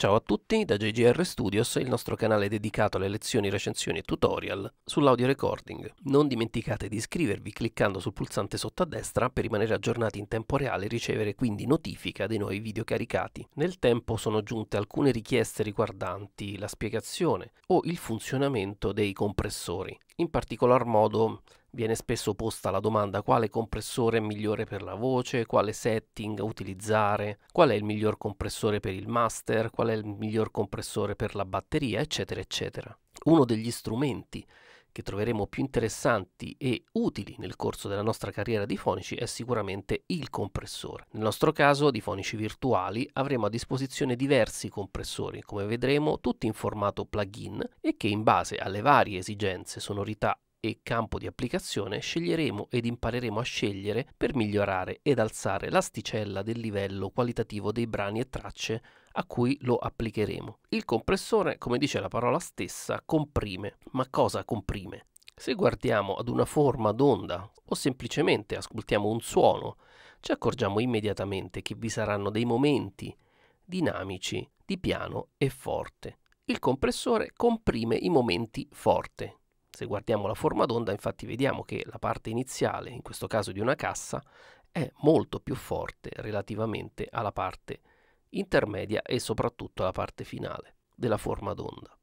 Ciao a tutti da JGR Studios, il nostro canale dedicato alle lezioni, recensioni e tutorial sull'audio recording. Non dimenticate di iscrivervi cliccando sul pulsante sotto a destra per rimanere aggiornati in tempo reale e ricevere quindi notifica dei nuovi video caricati. Nel tempo sono giunte alcune richieste riguardanti la spiegazione o il funzionamento dei compressori, in particolar modo Viene spesso posta la domanda quale compressore è migliore per la voce, quale setting utilizzare, qual è il miglior compressore per il master, qual è il miglior compressore per la batteria, eccetera, eccetera. Uno degli strumenti che troveremo più interessanti e utili nel corso della nostra carriera di fonici è sicuramente il compressore. Nel nostro caso di fonici virtuali avremo a disposizione diversi compressori, come vedremo tutti in formato plugin e che in base alle varie esigenze, sonorità e campo di applicazione sceglieremo ed impareremo a scegliere per migliorare ed alzare l'asticella del livello qualitativo dei brani e tracce a cui lo applicheremo. Il compressore, come dice la parola stessa, comprime. Ma cosa comprime? Se guardiamo ad una forma d'onda o semplicemente ascoltiamo un suono, ci accorgiamo immediatamente che vi saranno dei momenti dinamici di piano e forte. Il compressore comprime i momenti forte, se guardiamo la forma d'onda infatti vediamo che la parte iniziale, in questo caso di una cassa, è molto più forte relativamente alla parte intermedia e soprattutto alla parte finale della forma d'onda.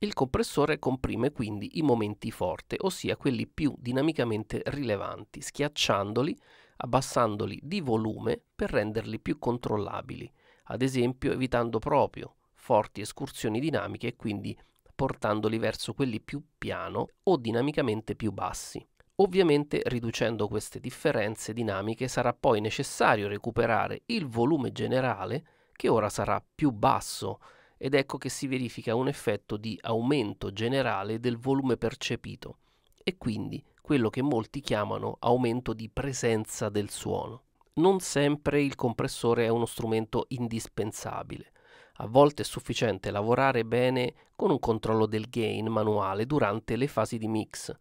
Il compressore comprime quindi i momenti forte, ossia quelli più dinamicamente rilevanti, schiacciandoli, abbassandoli di volume per renderli più controllabili, ad esempio evitando proprio forti escursioni dinamiche e quindi portandoli verso quelli più piano o dinamicamente più bassi. Ovviamente riducendo queste differenze dinamiche sarà poi necessario recuperare il volume generale che ora sarà più basso ed ecco che si verifica un effetto di aumento generale del volume percepito e quindi quello che molti chiamano aumento di presenza del suono. Non sempre il compressore è uno strumento indispensabile. A volte è sufficiente lavorare bene con un controllo del gain manuale durante le fasi di mix,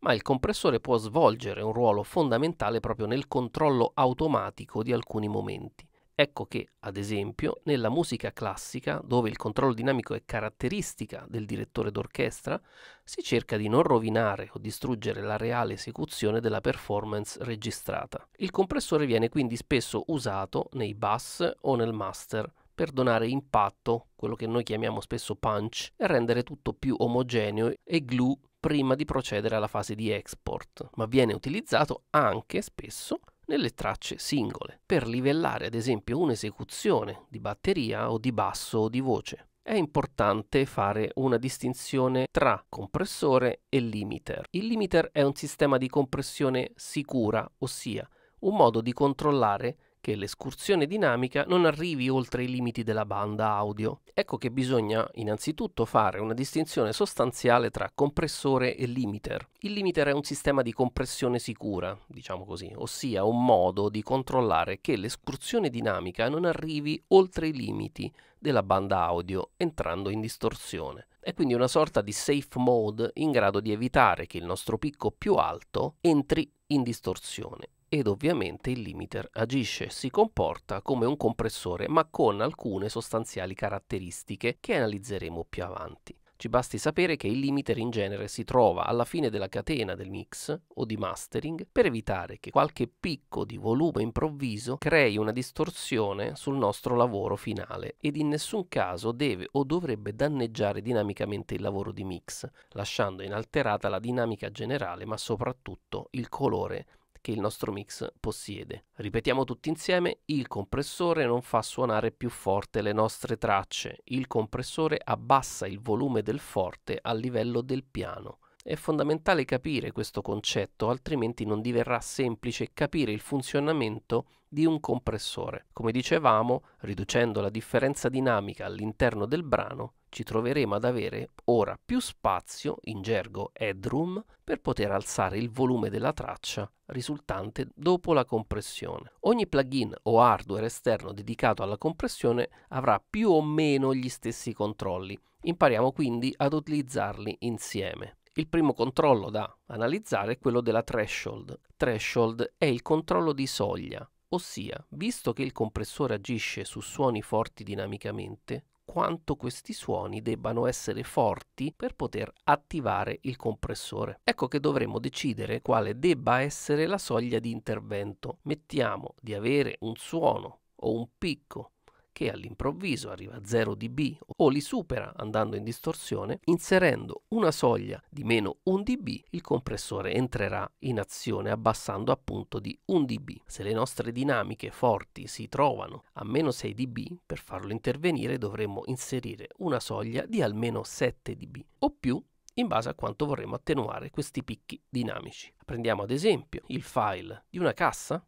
ma il compressore può svolgere un ruolo fondamentale proprio nel controllo automatico di alcuni momenti. Ecco che, ad esempio, nella musica classica, dove il controllo dinamico è caratteristica del direttore d'orchestra, si cerca di non rovinare o distruggere la reale esecuzione della performance registrata. Il compressore viene quindi spesso usato nei bass o nel master, per donare impatto, quello che noi chiamiamo spesso punch, e rendere tutto più omogeneo e glue prima di procedere alla fase di export, ma viene utilizzato anche spesso nelle tracce singole, per livellare ad esempio un'esecuzione di batteria o di basso o di voce. È importante fare una distinzione tra compressore e limiter. Il limiter è un sistema di compressione sicura, ossia un modo di controllare che l'escursione dinamica non arrivi oltre i limiti della banda audio. Ecco che bisogna innanzitutto fare una distinzione sostanziale tra compressore e limiter. Il limiter è un sistema di compressione sicura, diciamo così, ossia un modo di controllare che l'escursione dinamica non arrivi oltre i limiti della banda audio entrando in distorsione. È quindi una sorta di safe mode in grado di evitare che il nostro picco più alto entri in distorsione ed ovviamente il limiter agisce, si comporta come un compressore ma con alcune sostanziali caratteristiche che analizzeremo più avanti. Ci basti sapere che il limiter in genere si trova alla fine della catena del mix o di mastering per evitare che qualche picco di volume improvviso crei una distorsione sul nostro lavoro finale ed in nessun caso deve o dovrebbe danneggiare dinamicamente il lavoro di mix, lasciando inalterata la dinamica generale ma soprattutto il colore che il nostro mix possiede. Ripetiamo tutti insieme, il compressore non fa suonare più forte le nostre tracce, il compressore abbassa il volume del forte a livello del piano. È fondamentale capire questo concetto, altrimenti non diverrà semplice capire il funzionamento di un compressore. Come dicevamo, riducendo la differenza dinamica all'interno del brano, ci troveremo ad avere ora più spazio, in gergo headroom, per poter alzare il volume della traccia risultante dopo la compressione. Ogni plugin o hardware esterno dedicato alla compressione avrà più o meno gli stessi controlli. Impariamo quindi ad utilizzarli insieme. Il primo controllo da analizzare è quello della threshold. Threshold è il controllo di soglia, ossia, visto che il compressore agisce su suoni forti dinamicamente, quanto questi suoni debbano essere forti per poter attivare il compressore. Ecco che dovremo decidere quale debba essere la soglia di intervento. Mettiamo di avere un suono o un picco che all'improvviso arriva a 0 dB o li supera andando in distorsione, inserendo una soglia di meno 1 dB il compressore entrerà in azione abbassando appunto di 1 dB. Se le nostre dinamiche forti si trovano a meno 6 dB, per farlo intervenire dovremmo inserire una soglia di almeno 7 dB o più in base a quanto vorremmo attenuare questi picchi dinamici. Prendiamo ad esempio il file di una cassa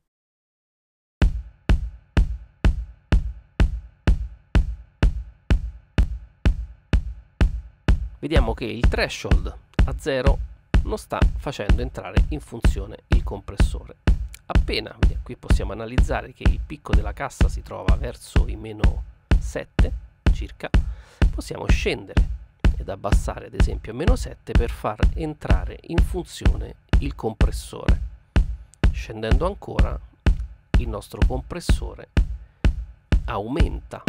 vediamo che il threshold a 0 non sta facendo entrare in funzione il compressore. Appena, qui possiamo analizzare che il picco della cassa si trova verso i meno 7 circa, possiamo scendere ed abbassare ad esempio a meno 7 per far entrare in funzione il compressore. Scendendo ancora il nostro compressore aumenta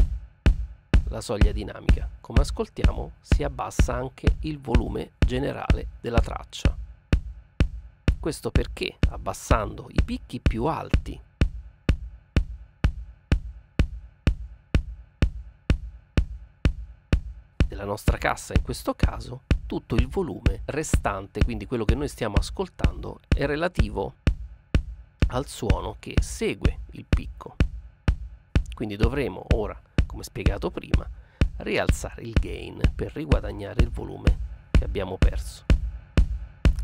la soglia dinamica. Come ascoltiamo si abbassa anche il volume generale della traccia. Questo perché abbassando i picchi più alti della nostra cassa in questo caso, tutto il volume restante, quindi quello che noi stiamo ascoltando, è relativo al suono che segue il picco. Quindi dovremo ora come spiegato prima, rialzare il gain per riguadagnare il volume che abbiamo perso.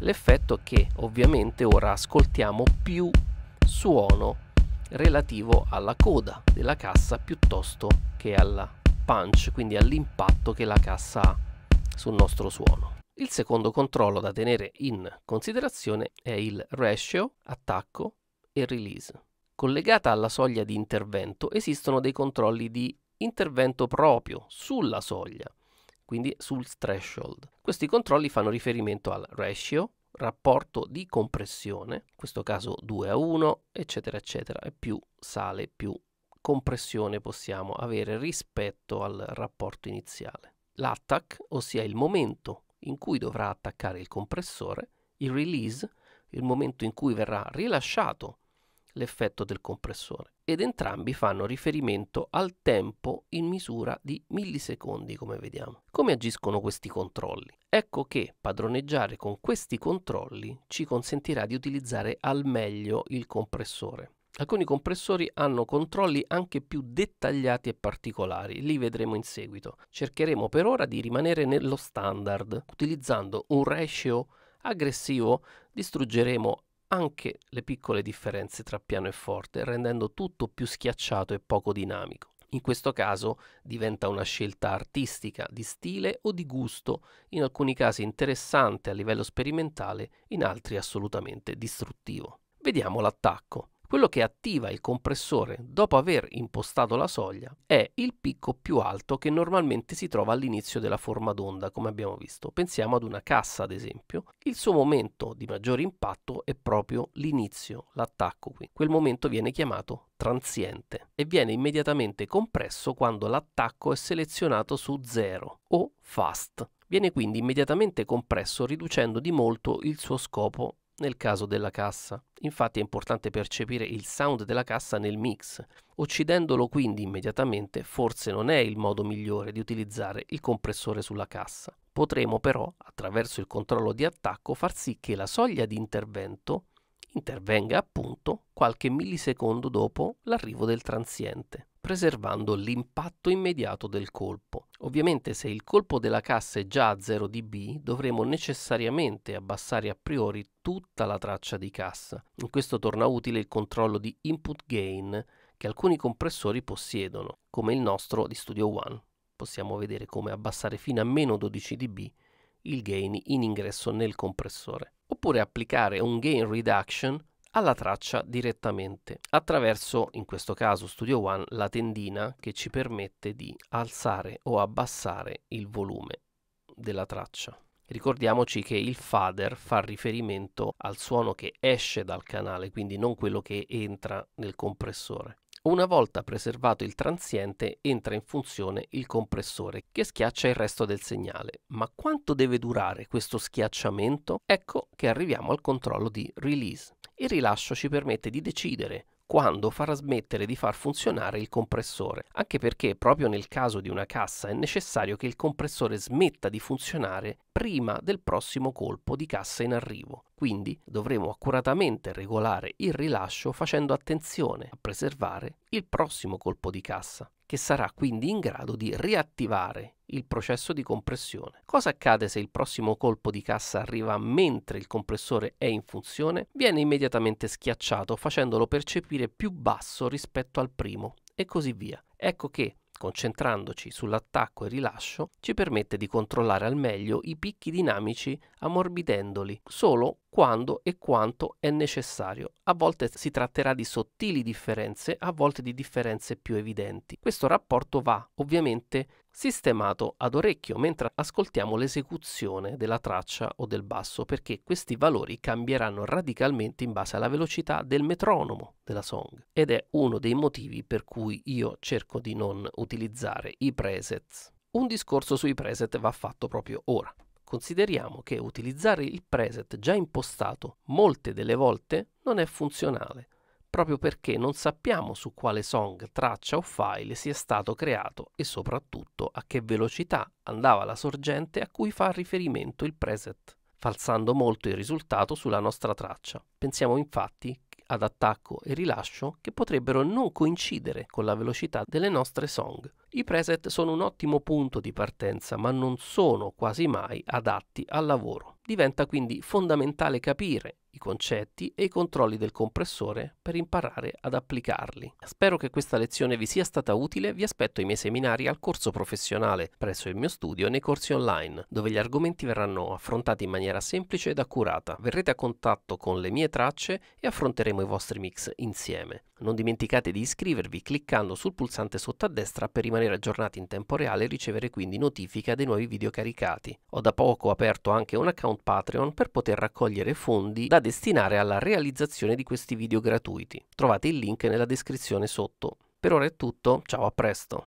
L'effetto è che ovviamente ora ascoltiamo più suono relativo alla coda della cassa piuttosto che al punch, quindi all'impatto che la cassa ha sul nostro suono. Il secondo controllo da tenere in considerazione è il ratio, attacco e release. Collegata alla soglia di intervento esistono dei controlli di intervento proprio sulla soglia, quindi sul threshold. Questi controlli fanno riferimento al ratio, rapporto di compressione, in questo caso 2 a 1, eccetera, eccetera, e più sale, più compressione possiamo avere rispetto al rapporto iniziale. L'attack, ossia il momento in cui dovrà attaccare il compressore, il release, il momento in cui verrà rilasciato l'effetto del compressore ed entrambi fanno riferimento al tempo in misura di millisecondi come vediamo. Come agiscono questi controlli? Ecco che padroneggiare con questi controlli ci consentirà di utilizzare al meglio il compressore. Alcuni compressori hanno controlli anche più dettagliati e particolari, li vedremo in seguito. Cercheremo per ora di rimanere nello standard, utilizzando un ratio aggressivo distruggeremo anche le piccole differenze tra piano e forte, rendendo tutto più schiacciato e poco dinamico. In questo caso diventa una scelta artistica, di stile o di gusto, in alcuni casi interessante a livello sperimentale, in altri assolutamente distruttivo. Vediamo l'attacco. Quello che attiva il compressore dopo aver impostato la soglia è il picco più alto che normalmente si trova all'inizio della forma d'onda, come abbiamo visto. Pensiamo ad una cassa, ad esempio. Il suo momento di maggiore impatto è proprio l'inizio, l'attacco qui. Quel momento viene chiamato transiente e viene immediatamente compresso quando l'attacco è selezionato su zero o fast. Viene quindi immediatamente compresso riducendo di molto il suo scopo nel caso della cassa. Infatti è importante percepire il sound della cassa nel mix. Uccidendolo quindi immediatamente forse non è il modo migliore di utilizzare il compressore sulla cassa. Potremo però, attraverso il controllo di attacco, far sì che la soglia di intervento intervenga appunto qualche millisecondo dopo l'arrivo del transiente preservando l'impatto immediato del colpo. Ovviamente se il colpo della cassa è già a 0 dB dovremo necessariamente abbassare a priori tutta la traccia di cassa. In questo torna utile il controllo di input gain che alcuni compressori possiedono, come il nostro di Studio One. Possiamo vedere come abbassare fino a meno 12 dB il gain in ingresso nel compressore. Oppure applicare un gain reduction alla traccia direttamente attraverso, in questo caso Studio One, la tendina che ci permette di alzare o abbassare il volume della traccia. Ricordiamoci che il fader fa riferimento al suono che esce dal canale, quindi non quello che entra nel compressore. Una volta preservato il transiente entra in funzione il compressore che schiaccia il resto del segnale. Ma quanto deve durare questo schiacciamento? Ecco che arriviamo al controllo di release. Il rilascio ci permette di decidere quando far smettere di far funzionare il compressore, anche perché proprio nel caso di una cassa è necessario che il compressore smetta di funzionare prima del prossimo colpo di cassa in arrivo. Quindi dovremo accuratamente regolare il rilascio facendo attenzione a preservare il prossimo colpo di cassa, che sarà quindi in grado di riattivare il processo di compressione. Cosa accade se il prossimo colpo di cassa arriva mentre il compressore è in funzione? Viene immediatamente schiacciato facendolo percepire più basso rispetto al primo e così via. Ecco che concentrandoci sull'attacco e rilascio, ci permette di controllare al meglio i picchi dinamici ammorbidendoli solo quando e quanto è necessario. A volte si tratterà di sottili differenze, a volte di differenze più evidenti. Questo rapporto va ovviamente sistemato ad orecchio mentre ascoltiamo l'esecuzione della traccia o del basso perché questi valori cambieranno radicalmente in base alla velocità del metronomo della song ed è uno dei motivi per cui io cerco di non utilizzare i presets. Un discorso sui preset va fatto proprio ora. Consideriamo che utilizzare il preset già impostato molte delle volte non è funzionale, proprio perché non sappiamo su quale song, traccia o file sia stato creato e soprattutto a che velocità andava la sorgente a cui fa riferimento il preset, falsando molto il risultato sulla nostra traccia. Pensiamo infatti ad attacco e rilascio che potrebbero non coincidere con la velocità delle nostre song i preset sono un ottimo punto di partenza, ma non sono quasi mai adatti al lavoro. Diventa quindi fondamentale capire i concetti e i controlli del compressore per imparare ad applicarli. Spero che questa lezione vi sia stata utile, vi aspetto ai miei seminari al corso professionale presso il mio studio e nei corsi online, dove gli argomenti verranno affrontati in maniera semplice ed accurata. Verrete a contatto con le mie tracce e affronteremo i vostri mix insieme. Non dimenticate di iscrivervi cliccando sul pulsante sotto a destra per rimanere aggiornati in tempo reale e ricevere quindi notifica dei nuovi video caricati. Ho da poco aperto anche un account account Patreon per poter raccogliere fondi da destinare alla realizzazione di questi video gratuiti. Trovate il link nella descrizione sotto. Per ora è tutto, ciao a presto!